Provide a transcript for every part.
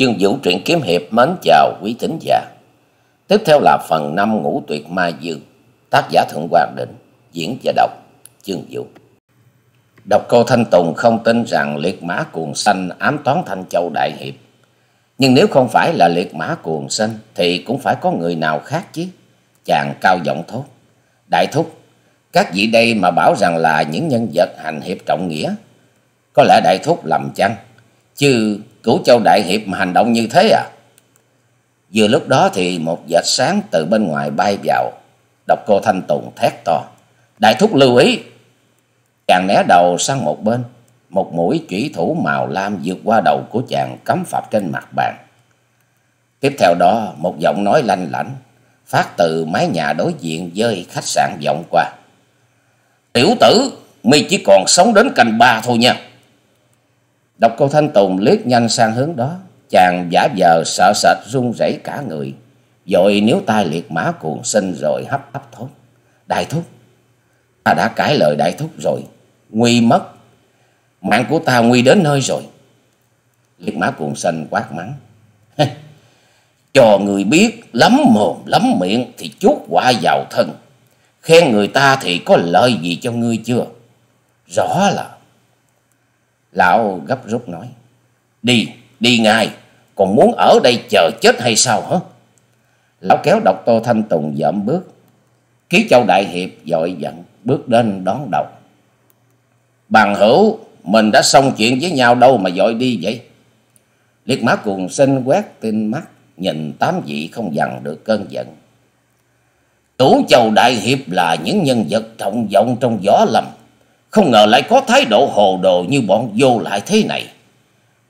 Chương Vũ truyện kiếm hiệp mến chào quý tín giả. Tiếp theo là phần năm ngũ tuyệt ma dương, tác giả Thượng Hoàng Định, diễn và đọc Chương Vũ. Đọc cô Thanh Tùng không tin rằng liệt mã cuồng xanh ám toán Thanh Châu Đại Hiệp. Nhưng nếu không phải là liệt mã cuồng xanh thì cũng phải có người nào khác chứ. Chàng cao giọng thốt. Đại thúc, các vị đây mà bảo rằng là những nhân vật hành hiệp trọng nghĩa. Có lẽ đại thúc lầm chăng? Chứ Cửu Châu Đại Hiệp mà hành động như thế à? Vừa lúc đó thì một vệt sáng từ bên ngoài bay vào. đọc cô Thanh Tùng thét to. Đại thúc lưu ý. Chàng né đầu sang một bên. Một mũi chủy thủ màu lam vượt qua đầu của chàng cắm phập trên mặt bàn. Tiếp theo đó một giọng nói lanh lảnh. Phát từ mái nhà đối diện với khách sạn vọng qua. Tiểu tử, mi chỉ còn sống đến canh ba thôi nha. Độc cô Thanh Tùng liếc nhanh sang hướng đó, chàng giả vờ sợ sệt run rẩy cả người, rồi nếu tai liệt mã cuồng sinh rồi hấp hấp thốt. Đại thúc, ta đã cãi lời đại thúc rồi, nguy mất, mạng của ta nguy đến nơi rồi. Liệt mã cuồng sinh quát mắng. Cho người biết lắm mồm lắm miệng thì chút quả vào thân. Khen người ta thì có lợi gì cho ngươi chưa? Rõ là Lão gấp rút nói. Đi, đi ngay, còn muốn ở đây chờ chết hay sao hả? Lão kéo độc tô Thanh Tùng dậm bước. Ký Châu Đại Hiệp dội dặn bước đến đón độc. Bằng hữu, mình đã xong chuyện với nhau đâu mà dội đi vậy? Liệt má cuồng sinh quét tin mắt, nhìn tám vị không dằn được cơn giận. Tủ Châu Đại Hiệp là những nhân vật trọng vọng trong gió lầm không ngờ lại có thái độ hồ đồ như bọn vô lại thế này.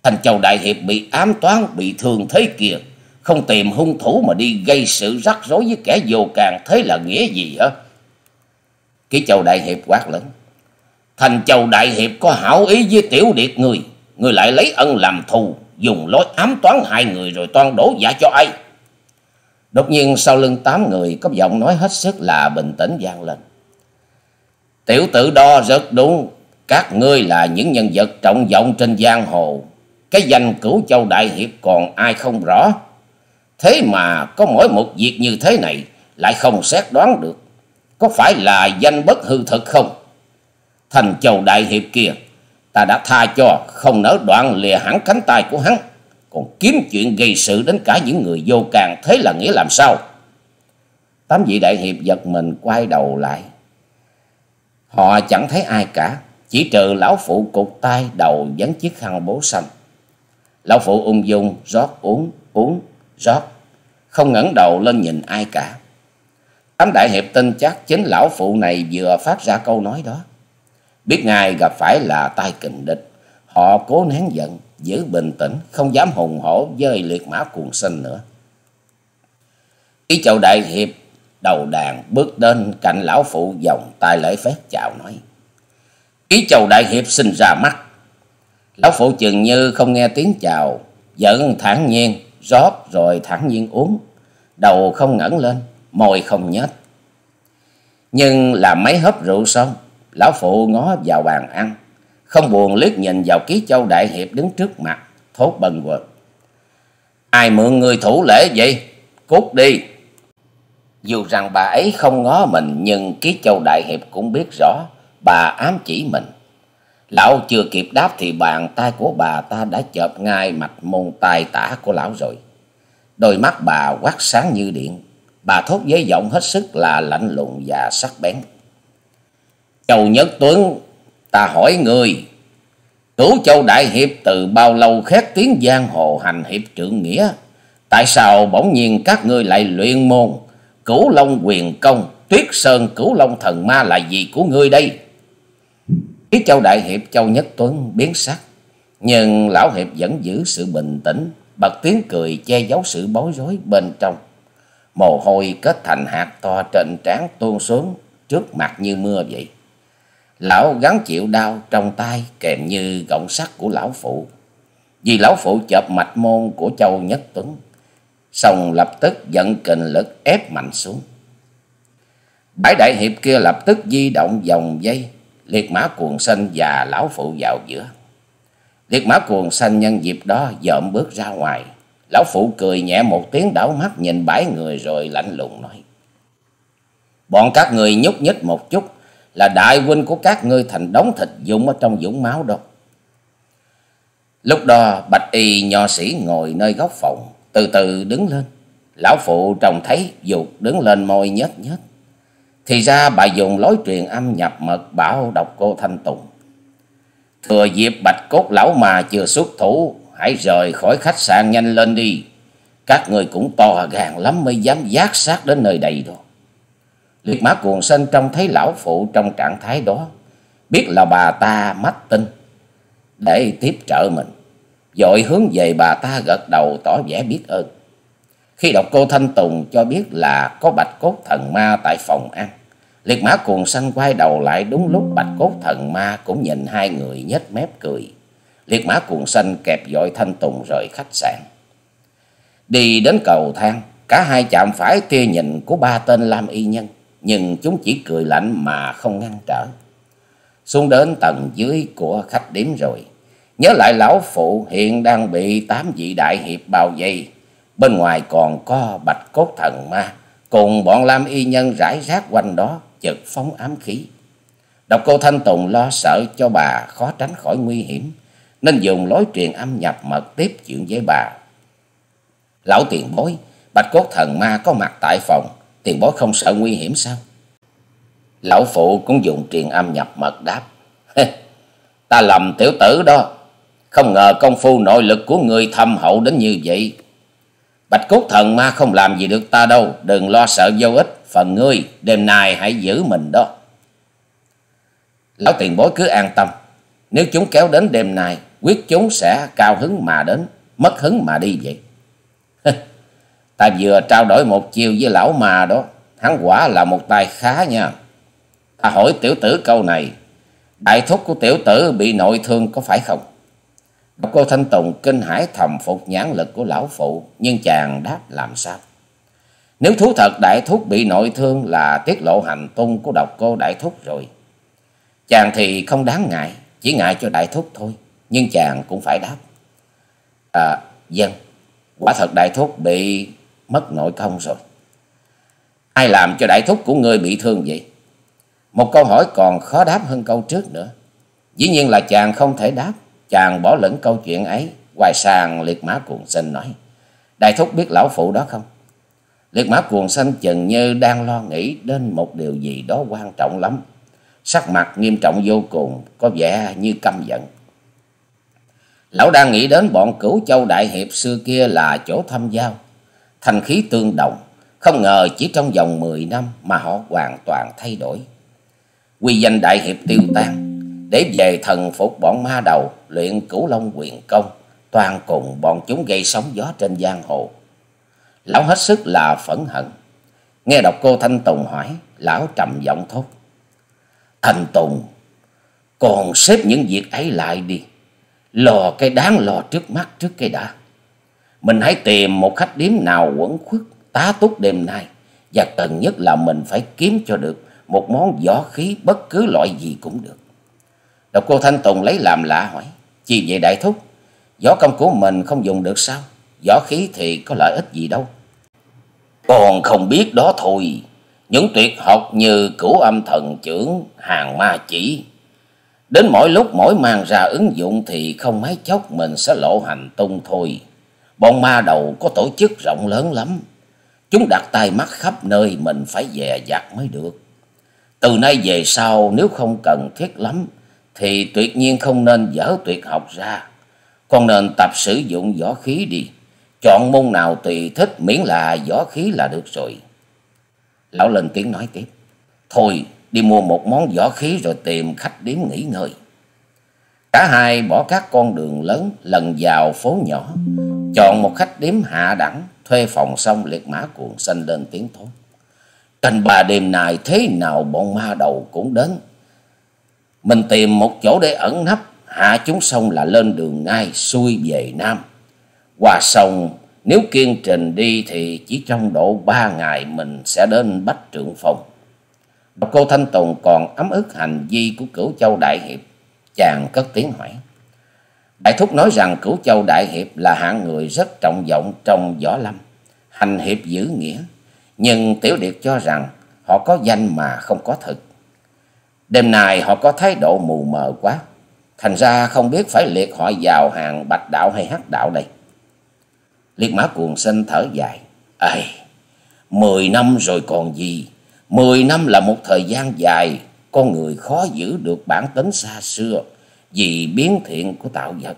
Thành Châu Đại Hiệp bị ám toán, bị thương thế kia. Không tìm hung thủ mà đi gây sự rắc rối với kẻ vô càng. Thế là nghĩa gì hả? Ký Châu Đại Hiệp quát lớn. Thành Châu Đại Hiệp có hảo ý với tiểu điệt người. Người lại lấy ân làm thù. Dùng lối ám toán hai người rồi toan đổ giả cho ai. Đột nhiên sau lưng tám người có giọng nói hết sức là bình tĩnh vang lên. Tiểu tử đo rất đúng. Các ngươi là những nhân vật trọng vọng trên giang hồ. Cái danh cửu châu đại hiệp còn ai không rõ. Thế mà có mỗi một việc như thế này lại không xét đoán được. Có phải là danh bất hư thực không? Thành châu đại hiệp kia, ta đã tha cho không nỡ đoạn lìa hẳn cánh tay của hắn. Còn kiếm chuyện gây sự đến cả những người vô càng thế là nghĩa làm sao? Tám vị đại hiệp giật mình quay đầu lại. Họ chẳng thấy ai cả, chỉ trừ lão phụ cột tay đầu dán chiếc khăn bố xanh. Lão phụ ung dung rót uống, uống, rót, không ngẩng đầu lên nhìn ai cả. Tám đại hiệp tin chắc chính lão phụ này vừa phát ra câu nói đó. Biết ngài gặp phải là tai kình địch, họ cố nén giận, giữ bình tĩnh, không dám hùng hổ dơi liệt mã cuồng sinh nữa. Ý chầu đại hiệp đầu đàn bước đến cạnh lão phụ vòng tay lễ phép chào nói ký châu đại hiệp sinh ra mắt lão phụ chừng như không nghe tiếng chào vẫn thản nhiên rót rồi thản nhiên uống đầu không ngẩng lên môi không nhếch nhưng làm mấy hớp rượu xong lão phụ ngó vào bàn ăn không buồn liếc nhìn vào ký châu đại hiệp đứng trước mặt thốt bần quật ai mượn người thủ lễ vậy cút đi dù rằng bà ấy không ngó mình nhưng Ký Châu Đại Hiệp cũng biết rõ bà ám chỉ mình. Lão chưa kịp đáp thì bàn tay của bà ta đã chợp ngay mạch môn tài tả của lão rồi. Đôi mắt bà quát sáng như điện. Bà thốt với giọng hết sức là lạnh lùng và sắc bén. Châu Nhất Tuấn, ta hỏi người, Cửu Châu Đại Hiệp từ bao lâu khét tiếng giang hồ hành hiệp trượng nghĩa? Tại sao bỗng nhiên các ngươi lại luyện môn, Cửu Long quyền công, Tuyết Sơn Cửu Long thần ma là gì của ngươi đây? Phía Châu Đại Hiệp Châu Nhất Tuấn biến sắc, nhưng Lão Hiệp vẫn giữ sự bình tĩnh, bật tiếng cười che giấu sự bối rối bên trong. Mồ hôi kết thành hạt to trên trán tuôn xuống trước mặt như mưa vậy. Lão gắng chịu đau trong tay kèm như gọng sắt của lão phụ. Vì lão phụ chợp mạch môn của Châu Nhất Tuấn song lập tức dẫn kình lực ép mạnh xuống bãi đại hiệp kia lập tức di động vòng dây liệt mã cuồng xanh và lão phụ vào giữa liệt mã cuồng xanh nhân dịp đó dợm bước ra ngoài lão phụ cười nhẹ một tiếng đảo mắt nhìn bãi người rồi lạnh lùng nói bọn các người nhúc nhích một chút là đại huynh của các ngươi thành đống thịt dụng ở trong vũng máu đâu lúc đó bạch y nho sĩ ngồi nơi góc phòng từ từ đứng lên lão phụ trông thấy dục đứng lên môi nhếch nhếch thì ra bà dùng lối truyền âm nhập mật bảo đọc cô thanh tùng thừa dịp bạch cốt lão mà chưa xuất thủ hãy rời khỏi khách sạn nhanh lên đi các người cũng to gàng lắm mới dám giác sát đến nơi đây đó liệt mã cuồng sinh trông thấy lão phụ trong trạng thái đó biết là bà ta mắt tin để tiếp trợ mình dội hướng về bà ta gật đầu tỏ vẻ biết ơn. Khi đọc cô Thanh Tùng cho biết là có bạch cốt thần ma tại phòng ăn, liệt mã cuồng xanh quay đầu lại đúng lúc bạch cốt thần ma cũng nhìn hai người nhếch mép cười. Liệt mã cuồng xanh kẹp dội Thanh Tùng rời khách sạn. Đi đến cầu thang, cả hai chạm phải tia nhìn của ba tên lam y nhân, nhưng chúng chỉ cười lạnh mà không ngăn trở. Xuống đến tầng dưới của khách điếm rồi, Nhớ lại lão phụ hiện đang bị tám vị đại hiệp bao vây. Bên ngoài còn có bạch cốt thần ma. Cùng bọn lam y nhân rải rác quanh đó chợt phóng ám khí. Độc cô Thanh Tùng lo sợ cho bà khó tránh khỏi nguy hiểm. Nên dùng lối truyền âm nhập mật tiếp chuyện với bà. Lão tiền bối, bạch cốt thần ma có mặt tại phòng. Tiền bối không sợ nguy hiểm sao? Lão phụ cũng dùng truyền âm nhập mật đáp. Ta lầm tiểu tử đó không ngờ công phu nội lực của người thâm hậu đến như vậy bạch cốt thần ma không làm gì được ta đâu đừng lo sợ vô ích phần ngươi đêm nay hãy giữ mình đó lão tiền bối cứ an tâm nếu chúng kéo đến đêm nay quyết chúng sẽ cao hứng mà đến mất hứng mà đi vậy ta vừa trao đổi một chiều với lão mà đó hắn quả là một tay khá nha ta hỏi tiểu tử câu này đại thúc của tiểu tử bị nội thương có phải không Cô Thanh Tùng kinh hãi thầm phục nhãn lực của lão phụ, nhưng chàng đáp làm sao? Nếu thú thật đại thúc bị nội thương là tiết lộ hành tung của độc cô đại thúc rồi. Chàng thì không đáng ngại, chỉ ngại cho đại thúc thôi, nhưng chàng cũng phải đáp. À, dân, vâng, quả thật đại thúc bị mất nội công rồi. Ai làm cho đại thúc của ngươi bị thương vậy? Một câu hỏi còn khó đáp hơn câu trước nữa. Dĩ nhiên là chàng không thể đáp chàng bỏ lẫn câu chuyện ấy hoài sàng liệt mã cuồng sinh nói đại thúc biết lão phụ đó không liệt mã cuồng sinh chừng như đang lo nghĩ đến một điều gì đó quan trọng lắm sắc mặt nghiêm trọng vô cùng có vẻ như căm giận lão đang nghĩ đến bọn cửu châu đại hiệp xưa kia là chỗ thâm giao thành khí tương đồng không ngờ chỉ trong vòng mười năm mà họ hoàn toàn thay đổi quy danh đại hiệp tiêu tan để về thần phục bọn ma đầu luyện cửu long quyền công toàn cùng bọn chúng gây sóng gió trên giang hồ lão hết sức là phẫn hận nghe đọc cô thanh tùng hỏi lão trầm giọng thốt thanh tùng còn xếp những việc ấy lại đi lò cái đáng lò trước mắt trước cái đã mình hãy tìm một khách điếm nào quẩn khuất tá túc đêm nay và cần nhất là mình phải kiếm cho được một món võ khí bất cứ loại gì cũng được đọc cô thanh tùng lấy làm lạ hỏi chỉ vậy đại thúc, võ công của mình không dùng được sao? Võ khí thì có lợi ích gì đâu. Còn không biết đó thôi. Những tuyệt học như cửu âm thần trưởng, hàng ma chỉ. Đến mỗi lúc mỗi mang ra ứng dụng thì không mấy chốc mình sẽ lộ hành tung thôi. Bọn ma đầu có tổ chức rộng lớn lắm. Chúng đặt tay mắt khắp nơi mình phải dè dặt mới được. Từ nay về sau nếu không cần thiết lắm thì tuyệt nhiên không nên dở tuyệt học ra con nên tập sử dụng võ khí đi chọn môn nào tùy thích miễn là võ khí là được rồi lão lên tiếng nói tiếp thôi đi mua một món võ khí rồi tìm khách điếm nghỉ ngơi cả hai bỏ các con đường lớn lần vào phố nhỏ chọn một khách điếm hạ đẳng thuê phòng xong liệt mã cuồng xanh lên tiếng thốt canh bà đêm nay thế nào bọn ma đầu cũng đến mình tìm một chỗ để ẩn nấp hạ chúng xong là lên đường ngay xuôi về nam qua sông nếu kiên trình đi thì chỉ trong độ ba ngày mình sẽ đến bách trượng phòng cô thanh tùng còn ấm ức hành vi của cửu châu đại hiệp chàng cất tiếng hỏi đại thúc nói rằng cửu châu đại hiệp là hạng người rất trọng vọng trong võ lâm hành hiệp giữ nghĩa nhưng tiểu điệp cho rằng họ có danh mà không có thực Đêm nay họ có thái độ mù mờ quá. Thành ra không biết phải liệt họ vào hàng bạch đạo hay hắc đạo đây. Liệt mã cuồng sinh thở dài. Ây, mười năm rồi còn gì. Mười năm là một thời gian dài. Con người khó giữ được bản tính xa xưa. Vì biến thiện của tạo vật.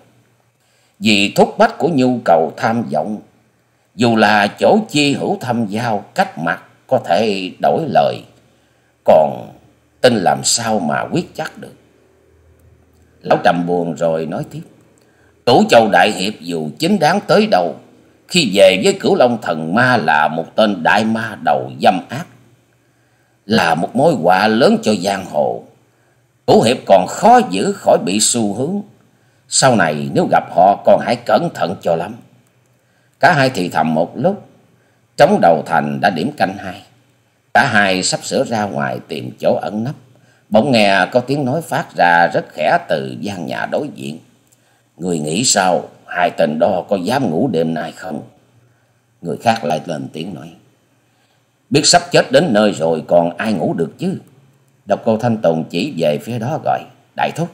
Vì thúc bách của nhu cầu tham vọng. Dù là chỗ chi hữu thâm giao cách mặt có thể đổi lời. Còn tin làm sao mà quyết chắc được lão trầm buồn rồi nói tiếp cửu châu đại hiệp dù chính đáng tới đâu khi về với cửu long thần ma là một tên đại ma đầu dâm ác là một mối họa lớn cho giang hồ cửu hiệp còn khó giữ khỏi bị xu hướng sau này nếu gặp họ còn hãy cẩn thận cho lắm cả hai thì thầm một lúc trống đầu thành đã điểm canh hai cả hai sắp sửa ra ngoài tìm chỗ ẩn nấp bỗng nghe có tiếng nói phát ra rất khẽ từ gian nhà đối diện người nghĩ sao hai tên đó có dám ngủ đêm nay không người khác lại lên tiếng nói biết sắp chết đến nơi rồi còn ai ngủ được chứ độc cô thanh tùng chỉ về phía đó gọi đại thúc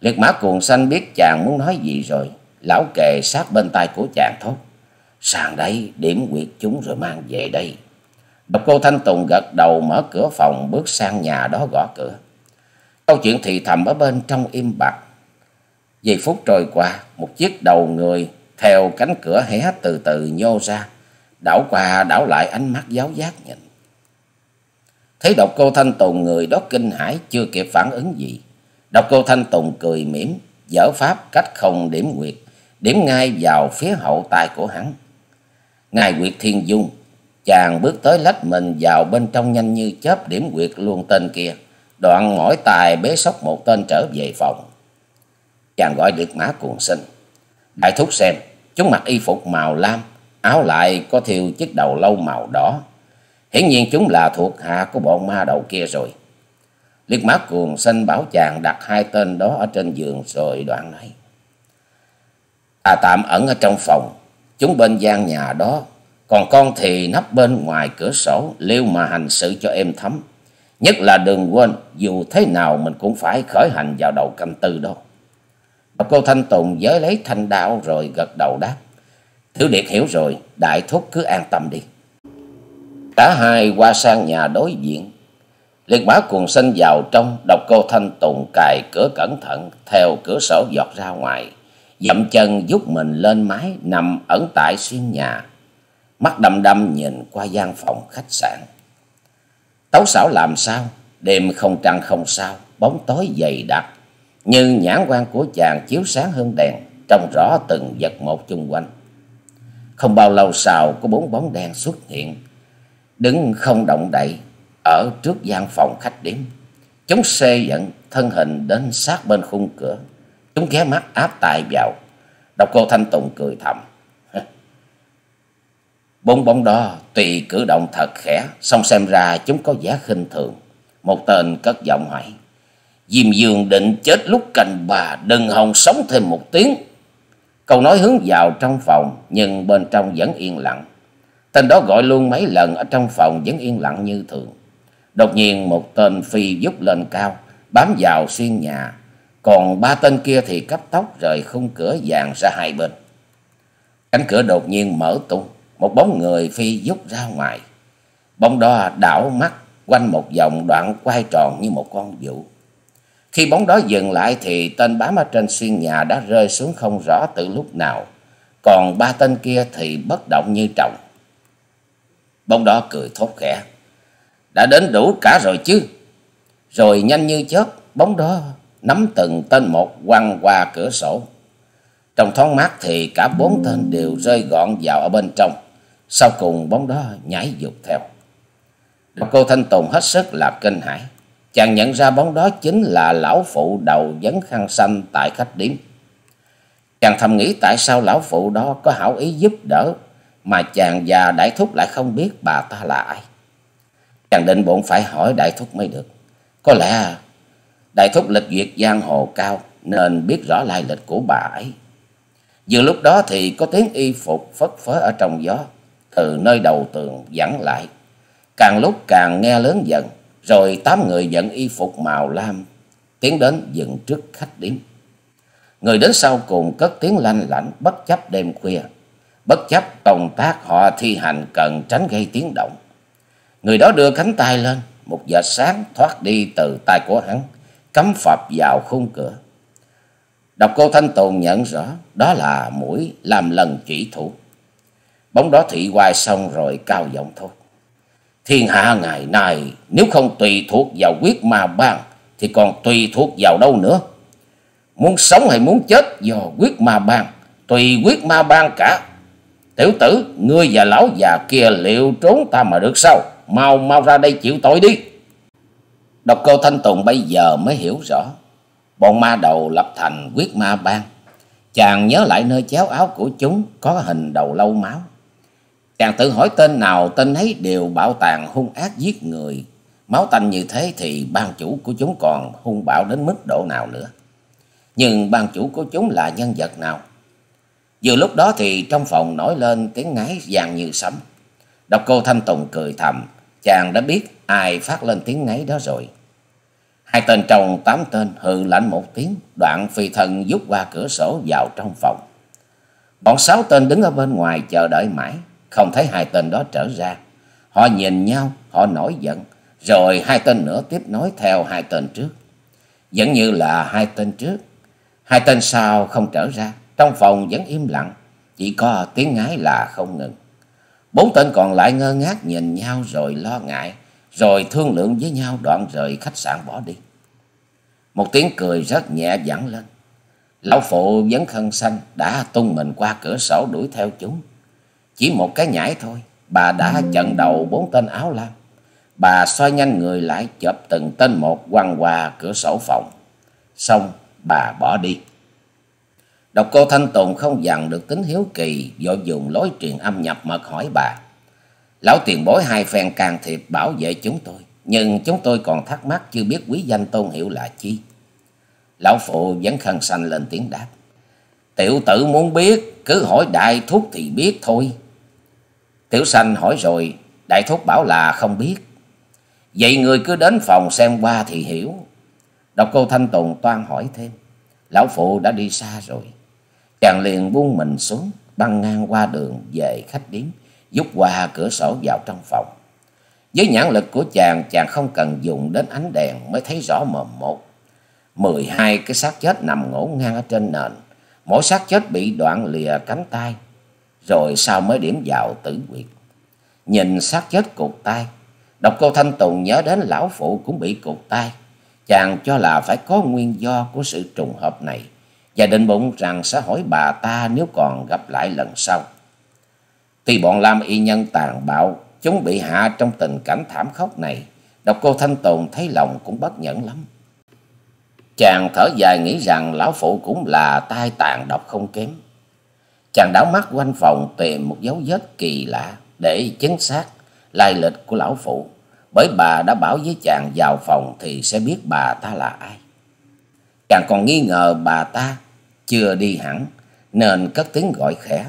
liệt mã cuồng xanh biết chàng muốn nói gì rồi lão kề sát bên tay của chàng thốt sàn đây điểm quyệt chúng rồi mang về đây Độc cô Thanh Tùng gật đầu mở cửa phòng bước sang nhà đó gõ cửa. Câu chuyện thì thầm ở bên trong im bặt. Giây phút trôi qua, một chiếc đầu người theo cánh cửa hé từ từ nhô ra, đảo qua đảo lại ánh mắt giáo giác nhìn. Thấy độc cô Thanh Tùng người đó kinh hãi chưa kịp phản ứng gì. Độc cô Thanh Tùng cười mỉm, dở pháp cách không điểm nguyệt, điểm ngay vào phía hậu tai của hắn. Ngài Nguyệt Thiên Dung chàng bước tới lách mình vào bên trong nhanh như chớp điểm quyệt luôn tên kia đoạn mỗi tài bế sóc một tên trở về phòng chàng gọi được mã cuồng sinh đại thúc xem chúng mặc y phục màu lam áo lại có thiêu chiếc đầu lâu màu đỏ hiển nhiên chúng là thuộc hạ của bọn ma đầu kia rồi liệt mã cuồng sinh bảo chàng đặt hai tên đó ở trên giường rồi đoạn nói à, tạm ẩn ở trong phòng chúng bên gian nhà đó còn con thì nấp bên ngoài cửa sổ liêu mà hành sự cho êm thấm nhất là đừng quên dù thế nào mình cũng phải khởi hành vào đầu canh tư đó Độc cô thanh tùng giới lấy thanh đao rồi gật đầu đáp tiểu điệt hiểu rồi đại thúc cứ an tâm đi cả hai qua sang nhà đối diện liệt bá cuồng sinh vào trong Độc cô thanh tùng cài cửa cẩn thận theo cửa sổ giọt ra ngoài dậm chân giúp mình lên mái nằm ẩn tại xuyên nhà mắt đăm đăm nhìn qua gian phòng khách sạn tấu xảo làm sao đêm không trăng không sao bóng tối dày đặc nhưng nhãn quan của chàng chiếu sáng hơn đèn trông rõ từng vật một chung quanh không bao lâu sau có bốn bóng đen xuất hiện đứng không động đậy ở trước gian phòng khách điếm chúng xê dẫn thân hình đến sát bên khung cửa chúng ghé mắt áp tài vào độc cô thanh tùng cười thầm Bốn bóng đó tùy cử động thật khẽ, song xem ra chúng có vẻ khinh thường. Một tên cất giọng hỏi. Diêm Dương định chết lúc cành bà, đừng hòng sống thêm một tiếng. Câu nói hướng vào trong phòng, nhưng bên trong vẫn yên lặng. Tên đó gọi luôn mấy lần ở trong phòng vẫn yên lặng như thường. Đột nhiên một tên phi giúp lên cao, bám vào xuyên nhà. Còn ba tên kia thì cấp tóc rời khung cửa vàng ra hai bên. Cánh cửa đột nhiên mở tung một bóng người phi dút ra ngoài bóng đó đảo mắt quanh một vòng đoạn quay tròn như một con vũ khi bóng đó dừng lại thì tên bám ở trên xuyên nhà đã rơi xuống không rõ từ lúc nào còn ba tên kia thì bất động như trọng bóng đó cười thốt khẽ đã đến đủ cả rồi chứ rồi nhanh như chớp bóng đó nắm từng tên một quăng qua cửa sổ trong thoáng mát thì cả bốn tên đều rơi gọn vào ở bên trong sau cùng bóng đó nhảy dục theo cô thanh tùng hết sức là kinh hãi chàng nhận ra bóng đó chính là lão phụ đầu vấn khăn xanh tại khách điếm chàng thầm nghĩ tại sao lão phụ đó có hảo ý giúp đỡ mà chàng và đại thúc lại không biết bà ta là ai chàng định bụng phải hỏi đại thúc mới được có lẽ đại thúc lịch duyệt giang hồ cao nên biết rõ lai lịch của bà ấy vừa lúc đó thì có tiếng y phục phất phới ở trong gió từ nơi đầu tường dẫn lại càng lúc càng nghe lớn dần rồi tám người dẫn y phục màu lam tiến đến dừng trước khách điếm người đến sau cùng cất tiếng lanh lảnh bất chấp đêm khuya bất chấp công tác họ thi hành cần tránh gây tiếng động người đó đưa cánh tay lên một giờ sáng thoát đi từ tay của hắn cắm phập vào khung cửa đọc cô thanh tùng nhận rõ đó là mũi làm lần chỉ thủ bóng đó thị hoài xong rồi cao giọng thốt thiên hạ ngày nay nếu không tùy thuộc vào quyết ma ban thì còn tùy thuộc vào đâu nữa muốn sống hay muốn chết do quyết ma ban tùy quyết ma ban cả tiểu tử ngươi và lão già kia liệu trốn ta mà được sao mau mau ra đây chịu tội đi độc cô thanh tùng bây giờ mới hiểu rõ bọn ma đầu lập thành quyết ma ban chàng nhớ lại nơi chéo áo của chúng có hình đầu lâu máu Chàng tự hỏi tên nào tên ấy đều bảo tàng hung ác giết người. Máu tanh như thế thì ban chủ của chúng còn hung bạo đến mức độ nào nữa. Nhưng ban chủ của chúng là nhân vật nào? Vừa lúc đó thì trong phòng nổi lên tiếng ngái vàng như sấm. Độc cô Thanh Tùng cười thầm, chàng đã biết ai phát lên tiếng ngáy đó rồi. Hai tên chồng tám tên hừ lạnh một tiếng, đoạn phi thần rút qua cửa sổ vào trong phòng. Bọn sáu tên đứng ở bên ngoài chờ đợi mãi, không thấy hai tên đó trở ra họ nhìn nhau họ nổi giận rồi hai tên nữa tiếp nối theo hai tên trước vẫn như là hai tên trước hai tên sau không trở ra trong phòng vẫn im lặng chỉ có tiếng ngái là không ngừng bốn tên còn lại ngơ ngác nhìn nhau rồi lo ngại rồi thương lượng với nhau đoạn rời khách sạn bỏ đi một tiếng cười rất nhẹ vẳng lên lão phụ vấn khăn xanh đã tung mình qua cửa sổ đuổi theo chúng chỉ một cái nhảy thôi, bà đã chặn ừ. đầu bốn tên áo lam. Bà xoay nhanh người lại chộp từng tên một quăng qua cửa sổ phòng. Xong, bà bỏ đi. Độc cô Thanh Tùng không dằn được tính hiếu kỳ, vội dùng lối truyền âm nhập mật hỏi bà. Lão tiền bối hai phen can thiệp bảo vệ chúng tôi, nhưng chúng tôi còn thắc mắc chưa biết quý danh tôn hiệu là chi. Lão phụ vẫn khăn xanh lên tiếng đáp. Tiểu tử muốn biết, cứ hỏi đại thúc thì biết thôi. Tiểu sanh hỏi rồi, đại thúc bảo là không biết. Vậy người cứ đến phòng xem qua thì hiểu. Đọc cô Thanh Tùng toan hỏi thêm. Lão phụ đã đi xa rồi. Chàng liền buông mình xuống, băng ngang qua đường về khách điếm, giúp qua cửa sổ vào trong phòng. Với nhãn lực của chàng, chàng không cần dùng đến ánh đèn mới thấy rõ mồm một. mười hai cái xác chết nằm ngổn ngang ở trên nền. Mỗi xác chết bị đoạn lìa cánh tay, rồi sao mới điểm vào tử quyệt nhìn xác chết cụt tay độc cô thanh tùng nhớ đến lão phụ cũng bị cụt tay chàng cho là phải có nguyên do của sự trùng hợp này và định bụng rằng sẽ hỏi bà ta nếu còn gặp lại lần sau tuy bọn lam y nhân tàn bạo chúng bị hạ trong tình cảnh thảm khốc này độc cô thanh tùng thấy lòng cũng bất nhẫn lắm chàng thở dài nghĩ rằng lão phụ cũng là tai tàn độc không kém chàng đảo mắt quanh phòng tìm một dấu vết kỳ lạ để chứng xác lai lịch của lão phụ bởi bà đã bảo với chàng vào phòng thì sẽ biết bà ta là ai chàng còn nghi ngờ bà ta chưa đi hẳn nên cất tiếng gọi khẽ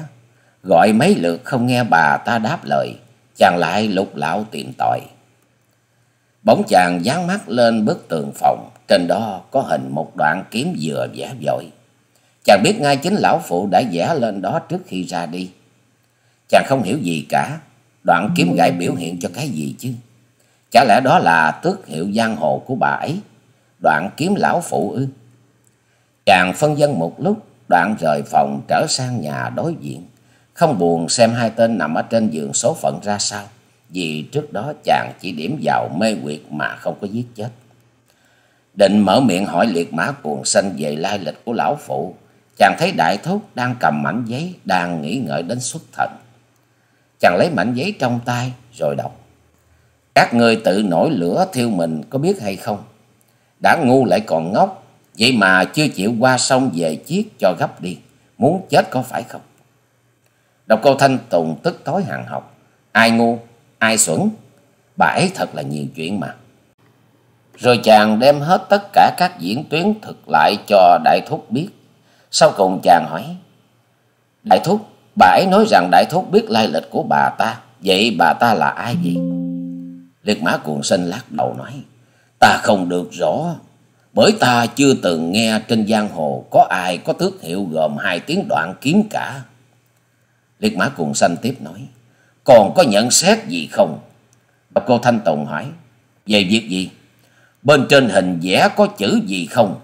gọi mấy lượt không nghe bà ta đáp lời chàng lại lục lạo tìm tòi bỗng chàng dán mắt lên bức tường phòng trên đó có hình một đoạn kiếm vừa vẽ vội Chàng biết ngay chính lão phụ đã vẽ lên đó trước khi ra đi. Chàng không hiểu gì cả. Đoạn kiếm gậy biểu hiện cho cái gì chứ? Chả lẽ đó là tước hiệu giang hồ của bà ấy? Đoạn kiếm lão phụ ư? Chàng phân dân một lúc, đoạn rời phòng trở sang nhà đối diện. Không buồn xem hai tên nằm ở trên giường số phận ra sao. Vì trước đó chàng chỉ điểm vào mê quyệt mà không có giết chết. Định mở miệng hỏi liệt mã cuồng xanh về lai lịch của lão phụ chàng thấy đại thúc đang cầm mảnh giấy đang nghĩ ngợi đến xuất thần chàng lấy mảnh giấy trong tay rồi đọc các người tự nổi lửa thiêu mình có biết hay không đã ngu lại còn ngốc vậy mà chưa chịu qua sông về chiếc cho gấp đi muốn chết có phải không đọc câu thanh tùng tức tối hàng học ai ngu ai xuẩn bà ấy thật là nhiều chuyện mà rồi chàng đem hết tất cả các diễn tuyến thực lại cho đại thúc biết sau cùng chàng hỏi. Đại thúc, bà ấy nói rằng đại thúc biết lai lịch của bà ta. Vậy bà ta là ai vậy? Liệt mã cuồng sinh lắc đầu nói. Ta không được rõ. Bởi ta chưa từng nghe trên giang hồ có ai có tước hiệu gồm hai tiếng đoạn kiếm cả. Liệt mã cuồng xanh tiếp nói. Còn có nhận xét gì không? Bà cô Thanh Tùng hỏi. Về việc gì? Bên trên hình vẽ có chữ gì không?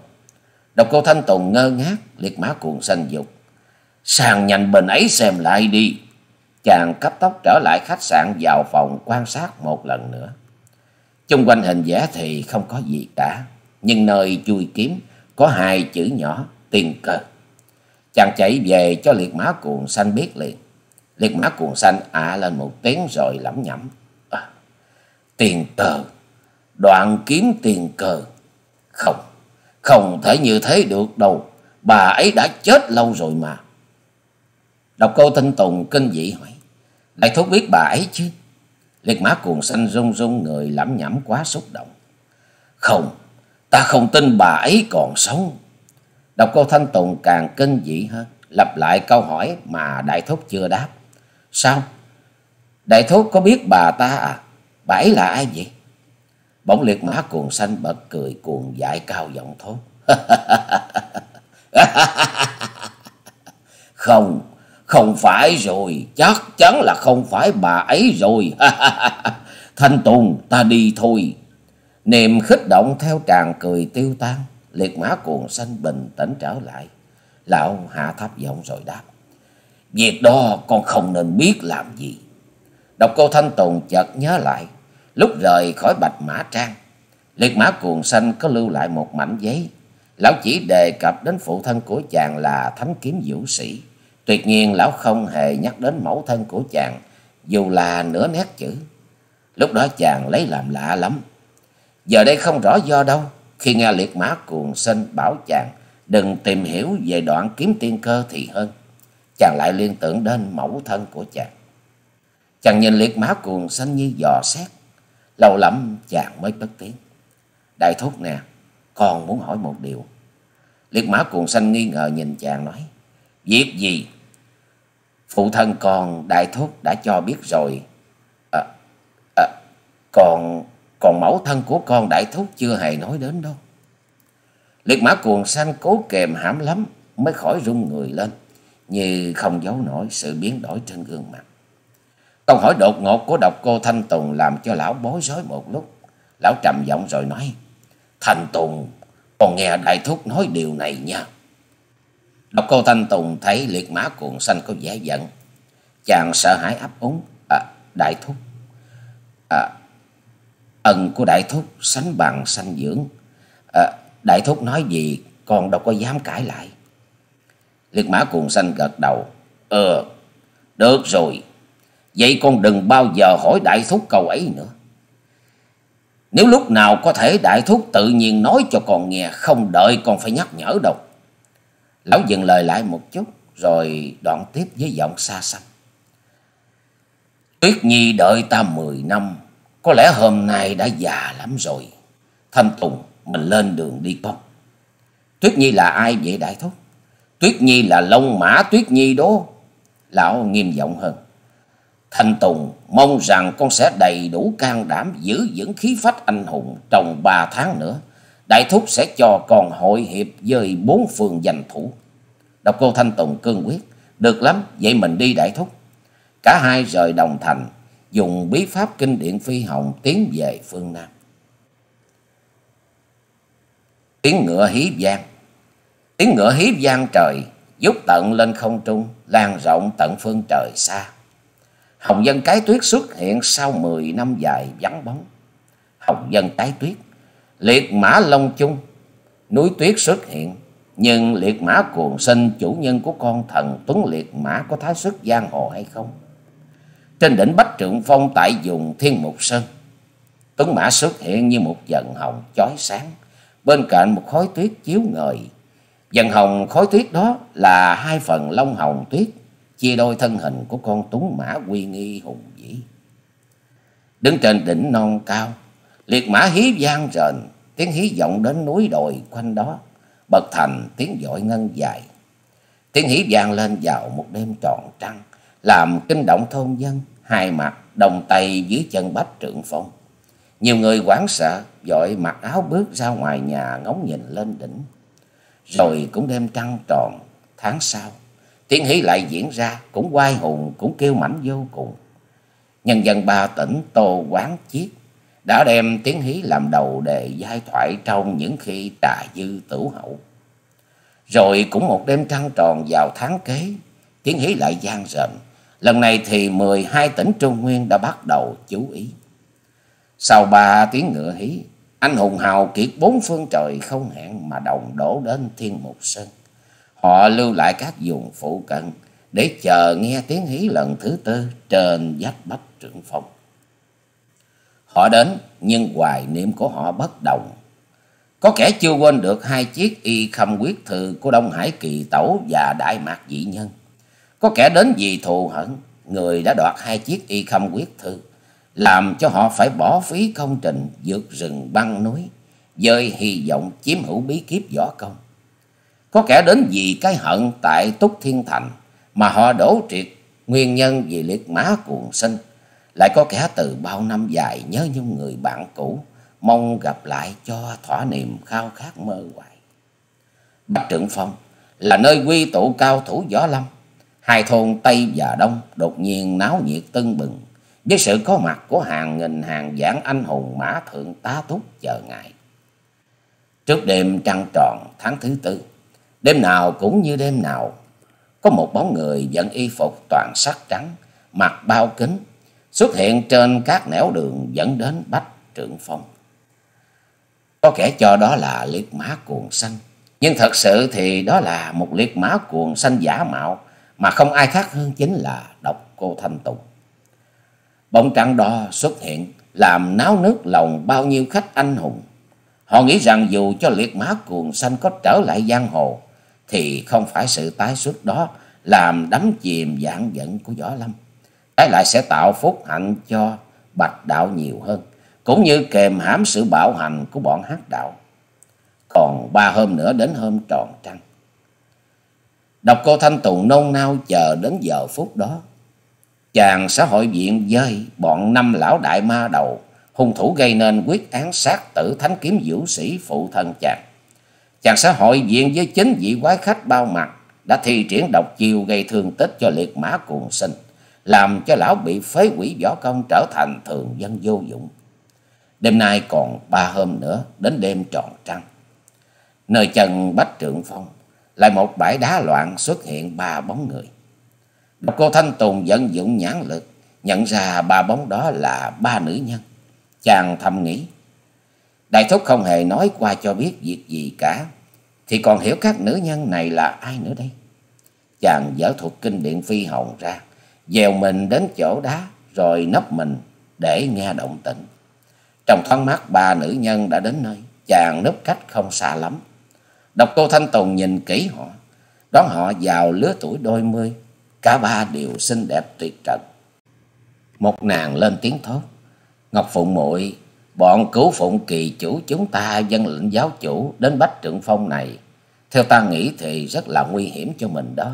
Độc cô Thanh Tùng ngơ ngác, liệt má cuồng sanh dục. Sàng nhành bên ấy xem lại đi. Chàng cấp tốc trở lại khách sạn vào phòng quan sát một lần nữa. Chung quanh hình vẽ thì không có gì cả. Nhưng nơi chui kiếm có hai chữ nhỏ tiền cờ Chàng chạy về cho liệt má cuồng xanh biết liền. Liệt má cuồng xanh ạ lên một tiếng rồi lẩm nhẩm. À, tiền cờ, đoạn kiếm tiền cờ, không không thể như thế được đâu. Bà ấy đã chết lâu rồi mà. Đọc câu thanh Tùng kinh dị hỏi. Đại thúc biết bà ấy chứ? Liệt mã cuồng xanh run run người lẩm nhẩm quá xúc động. Không, ta không tin bà ấy còn sống. Đọc câu Thanh Tùng càng kinh dị hơn. Lặp lại câu hỏi mà đại thúc chưa đáp. Sao? Đại thúc có biết bà ta à? Bà ấy là ai vậy? bỗng liệt mã cuồng xanh bật cười cuồng dại cao giọng thốt không không phải rồi chắc chắn là không phải bà ấy rồi thanh tùng ta đi thôi niềm khích động theo tràng cười tiêu tan liệt mã cuồng xanh bình tĩnh trở lại lão hạ thấp giọng rồi đáp việc đó con không nên biết làm gì đọc câu thanh tùng chợt nhớ lại lúc rời khỏi bạch mã trang liệt mã cuồng xanh có lưu lại một mảnh giấy lão chỉ đề cập đến phụ thân của chàng là thánh kiếm vũ sĩ tuyệt nhiên lão không hề nhắc đến mẫu thân của chàng dù là nửa nét chữ lúc đó chàng lấy làm lạ lắm giờ đây không rõ do đâu khi nghe liệt mã cuồng sinh bảo chàng đừng tìm hiểu về đoạn kiếm tiên cơ thì hơn chàng lại liên tưởng đến mẫu thân của chàng chàng nhìn liệt mã cuồng sinh như dò xét Lâu lắm chàng mới cất tiếng. Đại thúc nè, con muốn hỏi một điều. Liệt mã cuồng xanh nghi ngờ nhìn chàng nói. Việc gì? Phụ thân con đại thúc đã cho biết rồi. À, à, còn còn mẫu thân của con đại thúc chưa hề nói đến đâu. Liệt mã cuồng xanh cố kềm hãm lắm mới khỏi run người lên. Như không giấu nổi sự biến đổi trên gương mặt. Câu hỏi đột ngột của độc cô Thanh Tùng làm cho lão bối rối một lúc. Lão trầm giọng rồi nói, Thanh Tùng, còn nghe đại thúc nói điều này nha. Độc cô Thanh Tùng thấy liệt mã cuồng xanh có vẻ giận. Chàng sợ hãi ấp úng, à, đại thúc. À, ân của đại thúc sánh bằng sanh dưỡng. À, đại thúc nói gì con đâu có dám cãi lại. Liệt mã cuồng xanh gật đầu. Ờ, được rồi, Vậy con đừng bao giờ hỏi đại thúc câu ấy nữa. Nếu lúc nào có thể đại thúc tự nhiên nói cho con nghe, không đợi con phải nhắc nhở đâu. Lão dừng lời lại một chút, rồi đoạn tiếp với giọng xa xăm. Tuyết Nhi đợi ta mười năm, có lẽ hôm nay đã già lắm rồi. Thanh Tùng, mình lên đường đi con. Tuyết Nhi là ai vậy đại thúc? Tuyết Nhi là lông mã Tuyết Nhi đó. Lão nghiêm giọng hơn. Thanh Tùng mong rằng con sẽ đầy đủ can đảm giữ vững khí phách anh hùng trong ba tháng nữa. Đại thúc sẽ cho con hội hiệp với bốn phường giành thủ. Đọc cô Thanh Tùng cương quyết. Được lắm, vậy mình đi đại thúc. Cả hai rời đồng thành, dùng bí pháp kinh điển phi hồng tiến về phương Nam. Tiếng ngựa hí vang. Tiếng ngựa hí vang trời, giúp tận lên không trung, lan rộng tận phương trời xa. Hồng dân cái tuyết xuất hiện sau mười năm dài vắng bóng. Hồng dân cái tuyết, liệt mã long chung, núi tuyết xuất hiện. Nhưng liệt mã cuồng sinh chủ nhân của con thần Tuấn liệt mã có thái xuất giang hồ hay không? Trên đỉnh Bách Trượng Phong tại vùng Thiên Mục Sơn, Tuấn mã xuất hiện như một dần hồng chói sáng. Bên cạnh một khói tuyết chiếu ngời. Dần hồng khói tuyết đó là hai phần lông hồng tuyết chia đôi thân hình của con tuấn mã quy nghi hùng vĩ đứng trên đỉnh non cao liệt mã hí vang rền tiếng hí vọng đến núi đồi quanh đó bật thành tiếng dội ngân dài tiếng hí vang lên vào một đêm tròn trăng làm kinh động thôn dân hai mặt đồng tay dưới chân bách trượng phong nhiều người hoảng sợ vội mặc áo bước ra ngoài nhà ngóng nhìn lên đỉnh rồi cũng đêm trăng tròn tháng sau Tiếng hí lại diễn ra cũng quay hùng cũng kêu mảnh vô cùng. Nhân dân ba tỉnh Tô Quán Chiết đã đem tiếng hí làm đầu đề giai thoại trong những khi trà dư tử hậu. Rồi cũng một đêm trăng tròn vào tháng kế, tiếng hí lại gian rợn Lần này thì mười hai tỉnh Trung Nguyên đã bắt đầu chú ý. Sau ba tiếng ngựa hí, anh hùng hào kiệt bốn phương trời không hẹn mà đồng đổ đến thiên mục sơn. Họ lưu lại các vùng phụ cận để chờ nghe tiếng hí lần thứ tư trên dách bách trưởng phong. Họ đến nhưng hoài niệm của họ bất động Có kẻ chưa quên được hai chiếc y khâm quyết thư của Đông Hải Kỳ Tẩu và Đại Mạc Dị Nhân. Có kẻ đến vì thù hận, người đã đoạt hai chiếc y khâm quyết thư, làm cho họ phải bỏ phí công trình vượt rừng băng núi, dơi hy vọng chiếm hữu bí kiếp võ công. Có kẻ đến vì cái hận tại Túc Thiên Thành mà họ đổ triệt nguyên nhân vì liệt má cuồng sinh. Lại có kẻ từ bao năm dài nhớ nhung người bạn cũ, mong gặp lại cho thỏa niềm khao khát mơ hoài. Bắc Trượng Phong là nơi quy tụ cao thủ võ lâm. Hai thôn Tây và Đông đột nhiên náo nhiệt tưng bừng với sự có mặt của hàng nghìn hàng vạn anh hùng mã thượng tá túc chờ ngài. Trước đêm trăng tròn tháng thứ tư, Đêm nào cũng như đêm nào, có một bóng người dẫn y phục toàn sắc trắng, mặc bao kính, xuất hiện trên các nẻo đường dẫn đến Bách Trượng Phong. Có kẻ cho đó là liệt má cuồng xanh, nhưng thật sự thì đó là một liệt má cuồng xanh giả mạo mà không ai khác hơn chính là độc cô Thanh Tùng. Bóng trăng đo xuất hiện làm náo nước lòng bao nhiêu khách anh hùng. Họ nghĩ rằng dù cho liệt má cuồng xanh có trở lại giang hồ, thì không phải sự tái xuất đó làm đắm chìm dạng dẫn của võ lâm trái lại sẽ tạo phúc hạnh cho bạch đạo nhiều hơn cũng như kềm hãm sự bạo hành của bọn hát đạo còn ba hôm nữa đến hôm tròn trăng đọc cô thanh tùng nôn nao chờ đến giờ phút đó chàng xã hội viện dơi bọn năm lão đại ma đầu hung thủ gây nên quyết án sát tử thánh kiếm diễu sĩ phụ thân chàng chàng sẽ hội diện với chính vị quái khách bao mặt đã thi triển độc chiêu gây thương tích cho liệt mã cuồng sinh làm cho lão bị phế quỷ võ công trở thành thường dân vô dụng đêm nay còn ba hôm nữa đến đêm tròn trăng nơi chân bách trượng phong lại một bãi đá loạn xuất hiện ba bóng người độc cô thanh tùng vận dụng nhãn lực nhận ra ba bóng đó là ba nữ nhân chàng thầm nghĩ đại thúc không hề nói qua cho biết việc gì cả thì còn hiểu các nữ nhân này là ai nữa đây chàng dở thuật kinh điện phi hồng ra dèo mình đến chỗ đá rồi nấp mình để nghe động tĩnh trong thoáng mắt ba nữ nhân đã đến nơi chàng núp cách không xa lắm độc cô thanh tùng nhìn kỹ họ đón họ vào lứa tuổi đôi mươi cả ba đều xinh đẹp tuyệt trần một nàng lên tiếng thốt ngọc phụng muội bọn cứu phụng kỳ chủ chúng ta dân lệnh giáo chủ đến bách trượng phong này theo ta nghĩ thì rất là nguy hiểm cho mình đó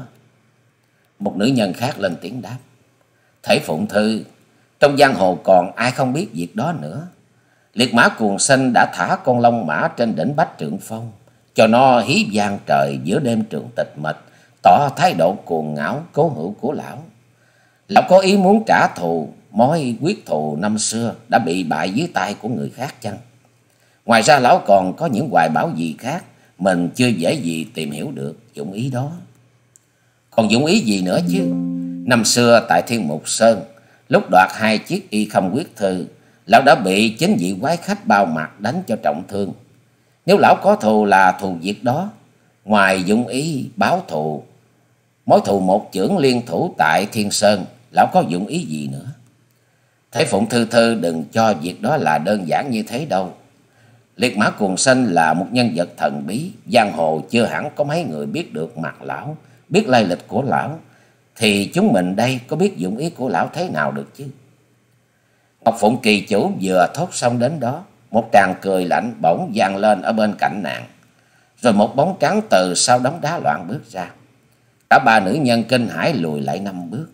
một nữ nhân khác lên tiếng đáp thể phụng thư trong giang hồ còn ai không biết việc đó nữa liệt mã cuồng sinh đã thả con long mã trên đỉnh bách trượng phong cho nó hí vang trời giữa đêm trường tịch mịch tỏ thái độ cuồng ngạo cố hữu của lão lão có ý muốn trả thù mối quyết thù năm xưa đã bị bại dưới tay của người khác chăng? Ngoài ra lão còn có những hoài bão gì khác mình chưa dễ gì tìm hiểu được dụng ý đó. Còn dụng ý gì nữa chứ? Năm xưa tại Thiên Mục Sơn, lúc đoạt hai chiếc y không quyết thư, lão đã bị chính vị quái khách bao mặt đánh cho trọng thương. Nếu lão có thù là thù việc đó, ngoài dụng ý báo thù, mối thù một chưởng liên thủ tại Thiên Sơn, lão có dụng ý gì nữa? Thế Phụng Thư Thư đừng cho việc đó là đơn giản như thế đâu. Liệt Mã Cuồng Sinh là một nhân vật thần bí, giang hồ chưa hẳn có mấy người biết được mặt lão, biết lai lịch của lão, thì chúng mình đây có biết dụng ý của lão thế nào được chứ? Ngọc Phụng Kỳ Chủ vừa thốt xong đến đó, một tràng cười lạnh bỗng vang lên ở bên cạnh nàng, rồi một bóng trắng từ sau đống đá loạn bước ra. Cả ba nữ nhân kinh hãi lùi lại năm bước.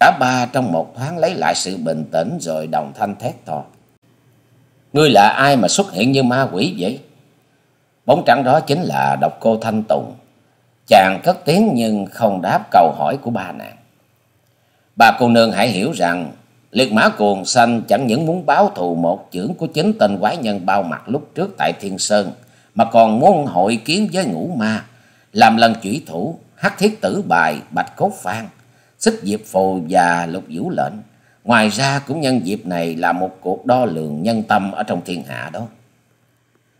Cả ba trong một thoáng lấy lại sự bình tĩnh rồi đồng thanh thét to. Ngươi là ai mà xuất hiện như ma quỷ vậy? Bóng trắng đó chính là độc cô Thanh Tùng. Chàng cất tiếng nhưng không đáp câu hỏi của ba nàng. Bà cô nương hãy hiểu rằng liệt mã cuồng xanh chẳng những muốn báo thù một chưởng của chính tên quái nhân bao mặt lúc trước tại Thiên Sơn mà còn muốn hội kiến với ngũ ma làm lần chủy thủ hắc thiết tử bài bạch cốt phan xích diệp phù và lục vũ lệnh ngoài ra cũng nhân dịp này là một cuộc đo lường nhân tâm ở trong thiên hạ đó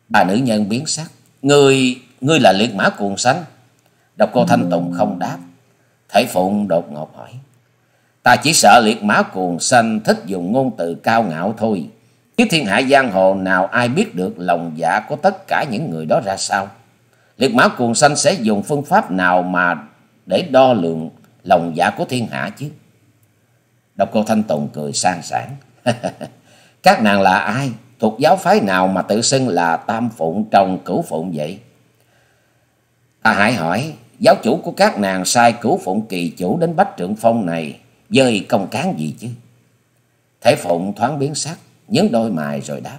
bà nữ nhân biến sắc ngươi ngươi là liệt mã cuồng sanh độc cô thanh tùng không đáp thể phụng đột ngột hỏi ta chỉ sợ liệt mã cuồng sanh thích dùng ngôn từ cao ngạo thôi chứ thiên hạ giang hồ nào ai biết được lòng dạ của tất cả những người đó ra sao liệt mã cuồng sanh sẽ dùng phương pháp nào mà để đo lường lòng dạ của thiên hạ chứ độc cô thanh tùng cười sang sản. các nàng là ai thuộc giáo phái nào mà tự xưng là tam phụng trong cửu phụng vậy ta hãy hỏi giáo chủ của các nàng sai cửu phụng kỳ chủ đến bách trượng phong này dơi công cán gì chứ thể phụng thoáng biến sắc nhấn đôi mài rồi đáp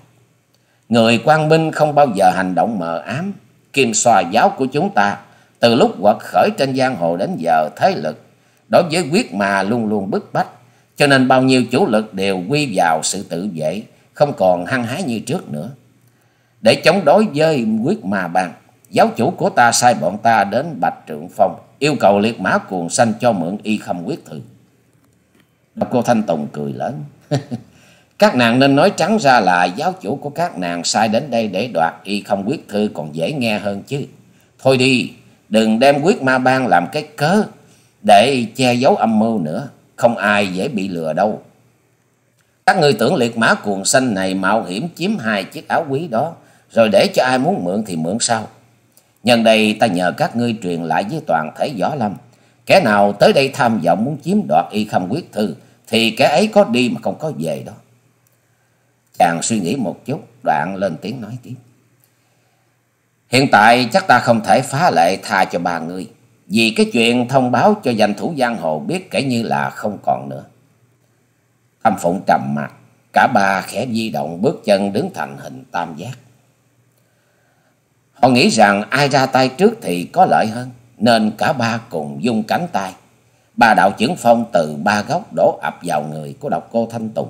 người quang minh không bao giờ hành động mờ ám kim xoa giáo của chúng ta từ lúc quật khởi trên giang hồ đến giờ thế lực đối với quyết mà luôn luôn bức bách cho nên bao nhiêu chủ lực đều quy vào sự tự vệ không còn hăng hái như trước nữa để chống đối với quyết mà bàn giáo chủ của ta sai bọn ta đến bạch trượng phong yêu cầu liệt mã cuồng sanh cho mượn y khâm quyết thử cô thanh tùng cười lớn các nàng nên nói trắng ra là giáo chủ của các nàng sai đến đây để đoạt y không quyết thư còn dễ nghe hơn chứ thôi đi đừng đem quyết ma ban làm cái cớ để che giấu âm mưu nữa không ai dễ bị lừa đâu các ngươi tưởng liệt mã cuồng xanh này mạo hiểm chiếm hai chiếc áo quý đó rồi để cho ai muốn mượn thì mượn sao nhân đây ta nhờ các ngươi truyền lại với toàn thể võ lâm kẻ nào tới đây tham vọng muốn chiếm đoạt y khâm quyết thư thì kẻ ấy có đi mà không có về đó chàng suy nghĩ một chút đoạn lên tiếng nói tiếp hiện tại chắc ta không thể phá lệ tha cho ba người vì cái chuyện thông báo cho danh thủ giang hồ biết kể như là không còn nữa tham phụng trầm mặt cả ba khẽ di động bước chân đứng thành hình tam giác họ nghĩ rằng ai ra tay trước thì có lợi hơn nên cả ba cùng dung cánh tay ba đạo trưởng phong từ ba góc đổ ập vào người của độc cô thanh tùng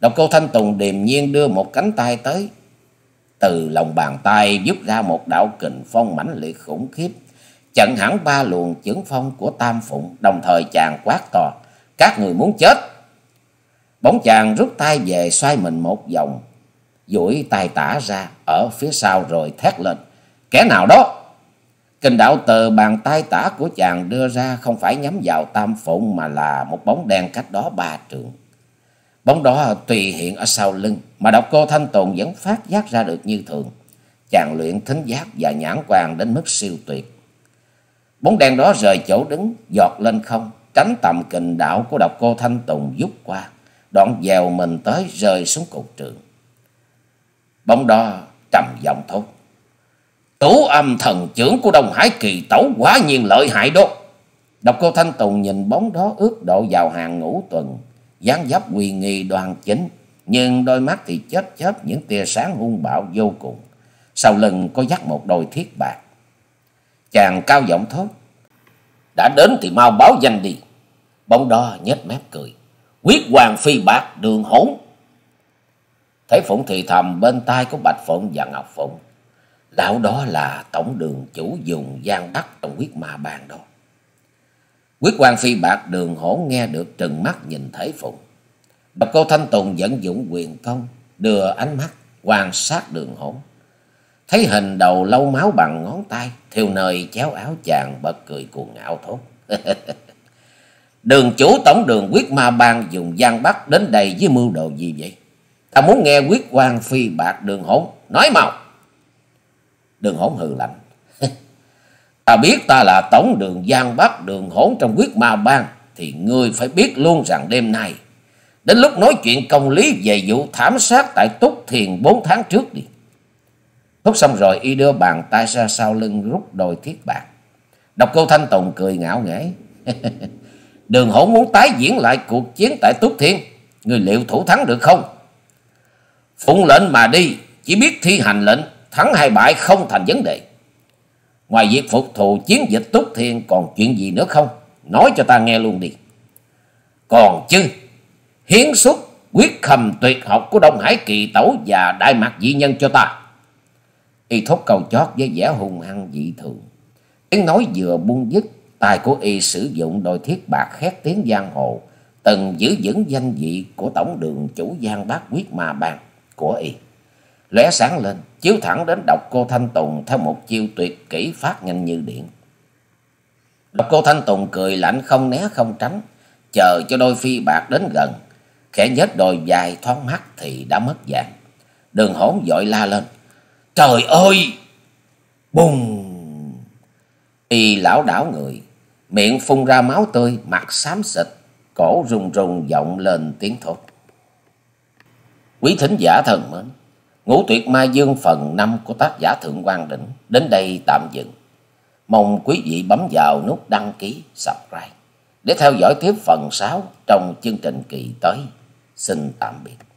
độc cô thanh tùng điềm nhiên đưa một cánh tay tới từ lòng bàn tay rút ra một đạo kình phong mãnh liệt khủng khiếp chặn hẳn ba luồng chưởng phong của tam phụng đồng thời chàng quát to các người muốn chết bóng chàng rút tay về xoay mình một vòng duỗi tay tả ra ở phía sau rồi thét lên kẻ nào đó kinh đạo từ bàn tay tả của chàng đưa ra không phải nhắm vào tam phụng mà là một bóng đen cách đó ba trường bóng đó tùy hiện ở sau lưng mà độc cô thanh tùng vẫn phát giác ra được như thường chàng luyện thính giác và nhãn quan đến mức siêu tuyệt Bóng đen đó rời chỗ đứng, giọt lên không, tránh tầm kình đạo của độc cô Thanh Tùng giúp qua, đoạn dèo mình tới rơi xuống cột trường. Bóng đó trầm giọng thốt. Cửu âm thần trưởng của Đông Hải kỳ tẩu quá nhiên lợi hại đó. Độc cô Thanh Tùng nhìn bóng đó ước độ vào hàng ngũ tuần, dáng dấp quỳ nghi đoàn chính, nhưng đôi mắt thì chết chớp những tia sáng hung bạo vô cùng. Sau lưng có dắt một đôi thiết bạc, chàng cao giọng thốt đã đến thì mau báo danh đi bóng đo nhếch mép cười quyết hoàng phi bạc đường hốn thấy phụng thì thầm bên tai của bạch phụng và ngọc phụng lão đó là tổng đường chủ dùng gian đắc trong quyết ma bàn đó quyết quan phi bạc đường hổ nghe được trừng mắt nhìn thấy phụng bậc cô thanh tùng vẫn dụng quyền công đưa ánh mắt quan sát đường hổ Thấy hình đầu lâu máu bằng ngón tay, thiêu nơi chéo áo chàng bật cười cuồng ngạo thốt. đường chủ tổng đường quyết ma bang dùng gian bắt đến đây với mưu đồ gì vậy? Ta muốn nghe quyết quan phi bạc đường hổn, nói mau. Đường hổn hừ lạnh. ta biết ta là tổng đường gian bắt đường hổn trong quyết ma bang, thì ngươi phải biết luôn rằng đêm nay, đến lúc nói chuyện công lý về vụ thảm sát tại Túc Thiền bốn tháng trước đi Hút xong rồi y đưa bàn tay ra sau lưng rút đôi thiết bạc. Độc cô Thanh Tùng cười ngạo nghễ. Đường hổ muốn tái diễn lại cuộc chiến tại Túc Thiên. Người liệu thủ thắng được không? Phụng lệnh mà đi, chỉ biết thi hành lệnh, thắng hay bại không thành vấn đề. Ngoài việc phục thù chiến dịch Túc Thiên còn chuyện gì nữa không? Nói cho ta nghe luôn đi. Còn chứ, hiến xuất quyết khầm tuyệt học của Đông Hải Kỳ Tẩu và Đại Mạc Dị Nhân cho ta. Y thốt cầu chót với vẻ hung hăng dị thường. Tiếng nói vừa buông dứt, tài của Y sử dụng đôi thiết bạc khét tiếng giang hồ, từng giữ vững danh vị của tổng đường chủ giang bát quyết mà bàn của Y. lóe sáng lên, chiếu thẳng đến độc cô Thanh Tùng theo một chiêu tuyệt kỹ phát nhanh như điện. Độc cô Thanh Tùng cười lạnh không né không tránh, chờ cho đôi phi bạc đến gần. Khẽ nhếch đôi dài thoáng mắt thì đã mất dạng. Đường hổn dội la lên. Trời ơi! Bùng! Y lão đảo người, miệng phun ra máu tươi, mặt xám xịt, cổ rùng rùng vọng lên tiếng thốt. Quý thính giả thần mến, Ngũ Tuyệt Mai Dương phần năm của tác giả Thượng quan đỉnh đến đây tạm dừng. Mong quý vị bấm vào nút đăng ký, subscribe để theo dõi tiếp phần sáu trong chương trình kỳ tới. Xin tạm biệt.